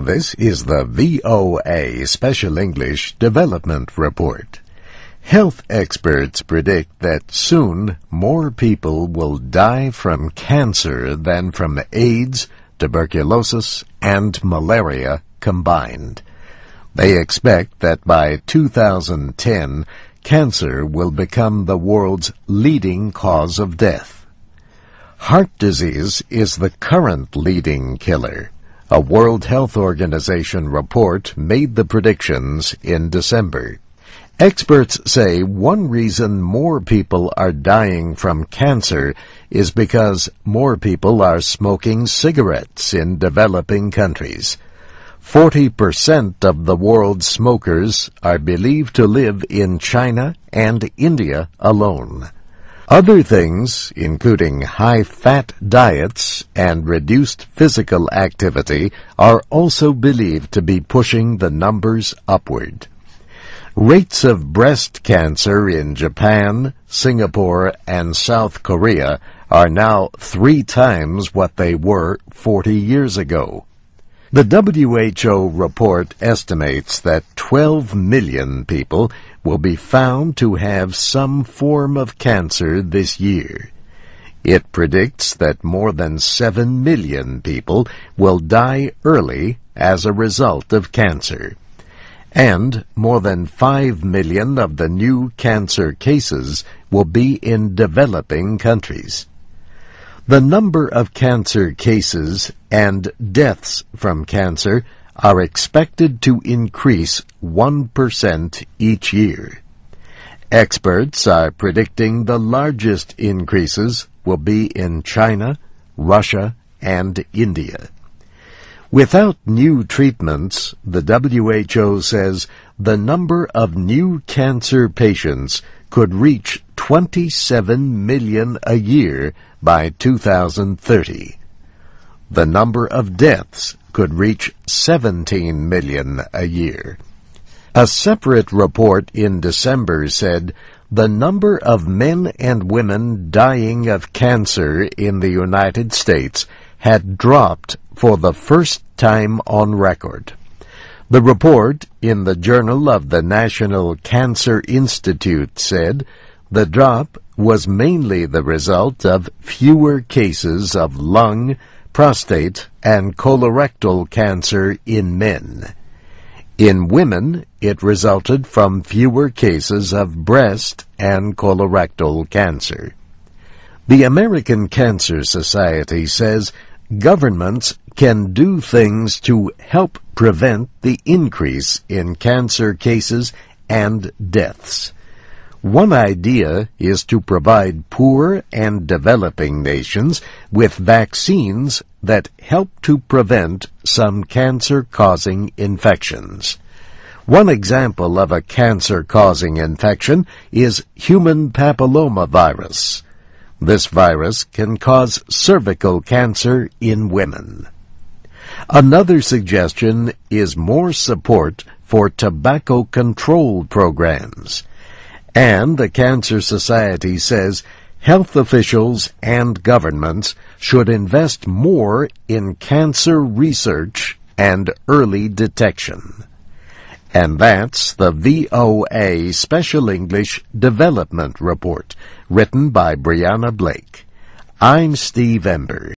This is the VOA Special English Development Report. Health experts predict that soon more people will die from cancer than from AIDS, tuberculosis, and malaria combined. They expect that by 2010, cancer will become the world's leading cause of death. Heart disease is the current leading killer. A World Health Organization report made the predictions in December. Experts say one reason more people are dying from cancer is because more people are smoking cigarettes in developing countries. 40% of the world's smokers are believed to live in China and India alone. Other things, including high-fat diets and reduced physical activity, are also believed to be pushing the numbers upward. Rates of breast cancer in Japan, Singapore, and South Korea are now three times what they were 40 years ago. The WHO report estimates that 12 million people will be found to have some form of cancer this year. It predicts that more than 7 million people will die early as a result of cancer. And more than 5 million of the new cancer cases will be in developing countries. The number of cancer cases and deaths from cancer are expected to increase 1% each year. Experts are predicting the largest increases will be in China, Russia, and India. Without new treatments, the WHO says the number of new cancer patients could reach 27 million a year by 2030. The number of deaths could reach 17 million a year. A separate report in December said the number of men and women dying of cancer in the United States had dropped for the first time on record. The report in the Journal of the National Cancer Institute said the drop was mainly the result of fewer cases of lung, prostate, and colorectal cancer in men. In women, it resulted from fewer cases of breast and colorectal cancer. The American Cancer Society says governments can do things to help prevent the increase in cancer cases and deaths. One idea is to provide poor and developing nations with vaccines that help to prevent some cancer-causing infections. One example of a cancer-causing infection is human papillomavirus. This virus can cause cervical cancer in women. Another suggestion is more support for tobacco control programs. And the Cancer Society says health officials and governments should invest more in cancer research and early detection. And that's the VOA Special English Development Report, written by Brianna Blake. I'm Steve Ember.